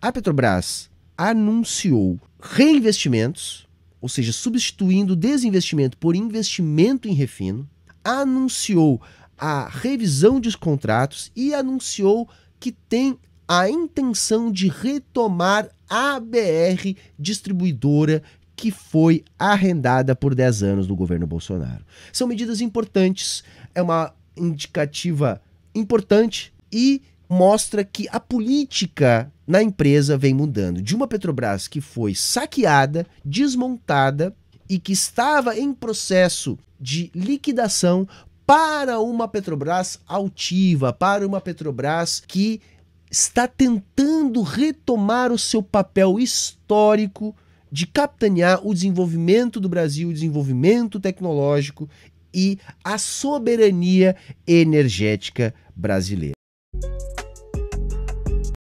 A Petrobras anunciou reinvestimentos, ou seja, substituindo desinvestimento por investimento em refino, anunciou a revisão dos contratos e anunciou que tem a intenção de retomar a BR distribuidora que foi arrendada por 10 anos do governo Bolsonaro. São medidas importantes, é uma indicativa importante e mostra que a política na empresa vem mudando. De uma Petrobras que foi saqueada, desmontada e que estava em processo de liquidação para uma Petrobras altiva, para uma Petrobras que está tentando retomar o seu papel histórico de capitanear o desenvolvimento do Brasil, o desenvolvimento tecnológico e a soberania energética brasileira.